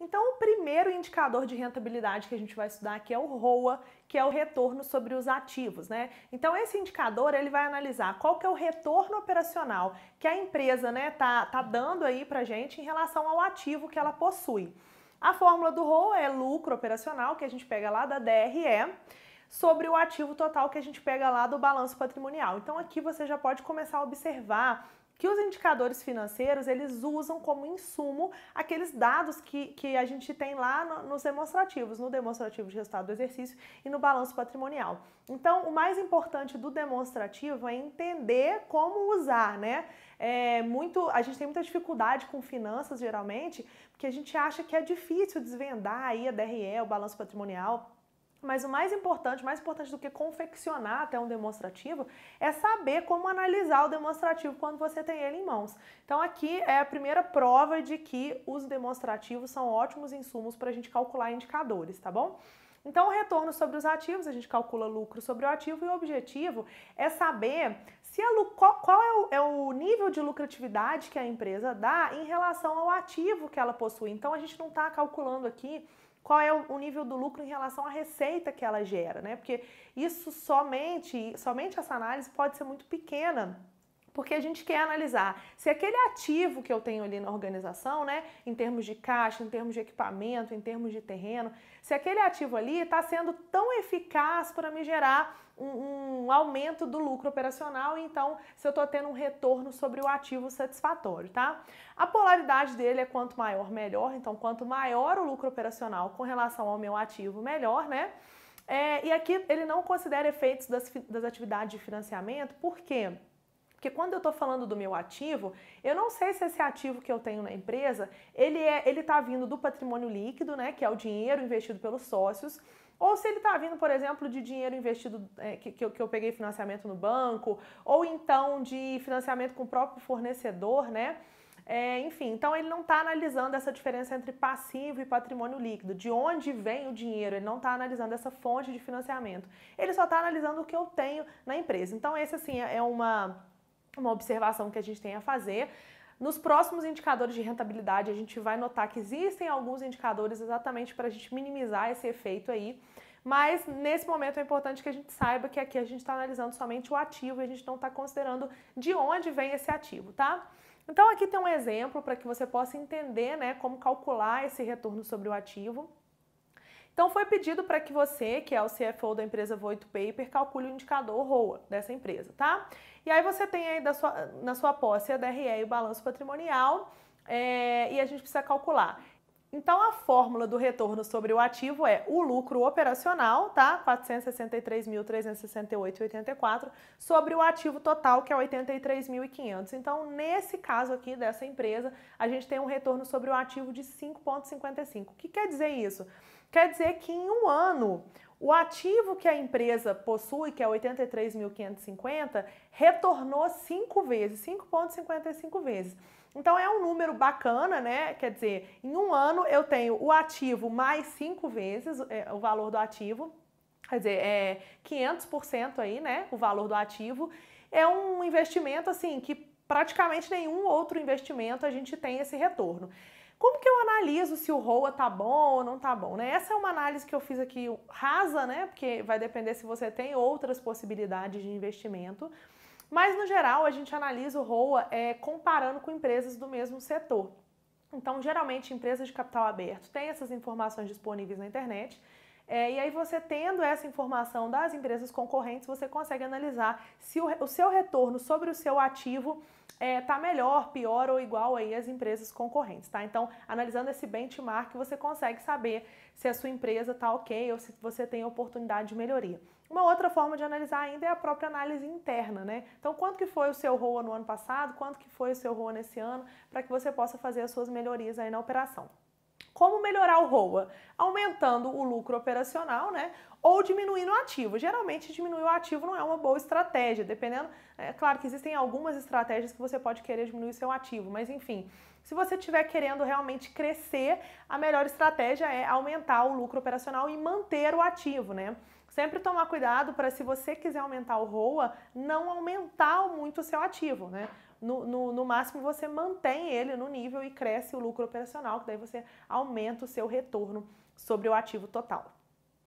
Então, o primeiro indicador de rentabilidade que a gente vai estudar aqui é o ROA, que é o retorno sobre os ativos, né? Então, esse indicador ele vai analisar qual que é o retorno operacional que a empresa, né, tá, tá dando aí pra gente em relação ao ativo que ela possui. A fórmula do ROA é lucro operacional, que a gente pega lá da DRE, sobre o ativo total que a gente pega lá do balanço patrimonial. Então, aqui você já pode começar a observar que os indicadores financeiros eles usam como insumo aqueles dados que, que a gente tem lá no, nos demonstrativos, no demonstrativo de resultado do exercício e no balanço patrimonial. Então, o mais importante do demonstrativo é entender como usar, né? É muito, a gente tem muita dificuldade com finanças geralmente, porque a gente acha que é difícil desvendar aí a DRE, o balanço patrimonial mas o mais importante, mais importante do que confeccionar até um demonstrativo, é saber como analisar o demonstrativo quando você tem ele em mãos. Então aqui é a primeira prova de que os demonstrativos são ótimos insumos para a gente calcular indicadores, tá bom? Então, o retorno sobre os ativos, a gente calcula lucro sobre o ativo e o objetivo é saber se a, qual, qual é, o, é o nível de lucratividade que a empresa dá em relação ao ativo que ela possui. Então, a gente não está calculando aqui qual é o nível do lucro em relação à receita que ela gera, né? Porque isso somente, somente essa análise pode ser muito pequena porque a gente quer analisar se aquele ativo que eu tenho ali na organização, né, em termos de caixa, em termos de equipamento, em termos de terreno, se aquele ativo ali está sendo tão eficaz para me gerar um, um, aumento do lucro operacional, então se eu estou tendo um retorno sobre o ativo satisfatório, tá? A polaridade dele é quanto maior, melhor. Então, quanto maior o lucro operacional com relação ao meu ativo, melhor, né? É, e aqui ele não considera efeitos das, das atividades de financiamento, por quê? Porque porque quando eu estou falando do meu ativo, eu não sei se esse ativo que eu tenho na empresa, ele é, ele está vindo do patrimônio líquido, né, que é o dinheiro investido pelos sócios, ou se ele está vindo, por exemplo, de dinheiro investido é, que, que eu, que, eu, peguei financiamento no banco, ou então de financiamento com o próprio fornecedor, né? É, enfim, então ele não está analisando essa diferença entre passivo e patrimônio líquido, de onde vem o dinheiro, ele não está analisando essa fonte de financiamento, ele só está analisando o que eu tenho na empresa. Então, esse assim é, é uma uma observação que a gente tem a fazer. Nos próximos indicadores de rentabilidade, a gente vai notar que existem alguns indicadores exatamente para a gente minimizar esse efeito aí. Mas nesse momento é importante que a gente saiba que aqui a gente está analisando somente o ativo e a gente não está considerando de onde vem esse ativo, tá? Então aqui tem um exemplo para que você possa entender né, como calcular esse retorno sobre o ativo. Então foi pedido para que você, que é o CFO da empresa Voito Paper, calcule o indicador ROA dessa empresa, tá? E aí você tem aí sua, na sua posse a DRE e o balanço patrimonial é, e a gente precisa calcular. Então a fórmula do retorno sobre o ativo é o lucro operacional, tá? 463.368,84 sobre o ativo total que é 83.500. Então, nesse caso aqui dessa empresa, a gente tem um retorno sobre o ativo de 5.55. O que quer dizer isso? Quer dizer que em um ano o ativo que a empresa possui, que é 83.550, retornou 5 vezes, 5,55 vezes. Então é um número bacana, né? Quer dizer, em um ano eu tenho o ativo mais 5 vezes é, o valor do ativo, quer dizer, é 500% aí, né? O valor do ativo. É um investimento assim que praticamente nenhum outro investimento a gente tem esse retorno. Como que eu analiso se o ROA tá bom ou não tá bom? Né? Essa é uma análise que eu fiz aqui rasa, né? Porque vai depender se você tem outras possibilidades de investimento. Mas no geral a gente analisa o ROA é, comparando com empresas do mesmo setor. Então, geralmente, empresas de capital aberto têm essas informações disponíveis na internet é, e aí você tendo essa informação das empresas concorrentes, você consegue analisar se o, o seu retorno sobre o seu ativo é, tá melhor, pior ou igual aí as empresas concorrentes, tá? Então, analisando esse benchmark, você consegue saber se a sua empresa tá ok ou se você tem oportunidade de melhoria. Uma outra forma de analisar ainda é a própria análise interna, né? Então, quanto que foi o seu ROA no ano passado, quanto que foi o seu ROA nesse ano, para que você possa fazer as suas melhorias aí na operação. Como melhorar o ROA? Aumentando o lucro operacional, né? Ou diminuindo o ativo. Geralmente, diminuir o ativo não é uma boa estratégia, dependendo. É claro que existem algumas estratégias que você pode querer diminuir seu ativo, mas enfim, se você estiver querendo realmente crescer, a melhor estratégia é aumentar o lucro operacional e manter o ativo, né? Sempre tomar cuidado para se você quiser aumentar o ROA, não aumentar muito o seu ativo, né? No, no, no, máximo você mantém ele no nível e cresce o lucro operacional, que daí você aumenta o seu retorno sobre o ativo total.